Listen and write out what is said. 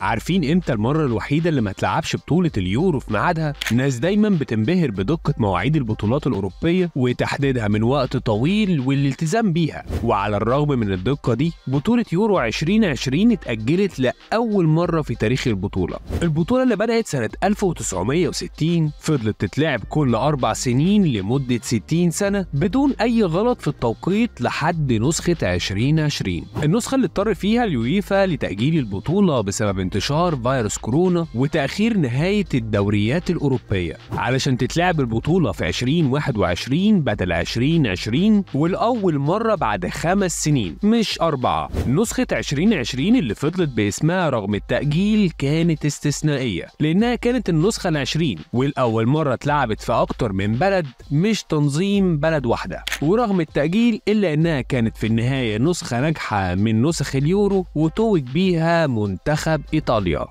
عارفين امتى المرة الوحيدة اللي ما تلعبش بطولة اليورو في ميعادها؟ ناس دايما بتنبهر بدقة مواعيد البطولات الأوروبية وتحديدها من وقت طويل والالتزام بيها، وعلى الرغم من الدقة دي بطولة يورو 2020 اتأجلت لأول مرة في تاريخ البطولة. البطولة اللي بدأت سنة 1960 فضلت تتلعب كل أربع سنين لمدة 60 سنة بدون أي غلط في التوقيت لحد نسخة 2020. النسخة اللي اضطر فيها اليويفا لتأجيل البطولة بسبب انتشار فيروس كورونا وتأخير نهاية الدوريات الأوروبية علشان تتلعب البطولة في 2021 بدل 2020 والأول مرة بعد خمس سنين مش أربعة نسخة 2020 اللي فضلت باسمها رغم التأجيل كانت استثنائية لأنها كانت النسخة العشرين والأول مرة اتلعبت في أكتر من بلد مش تنظيم بلد واحدة ورغم التأجيل إلا إنها كانت في النهاية نسخة ناجحة من نسخ اليورو وتوج بيها منتخب 道理哦。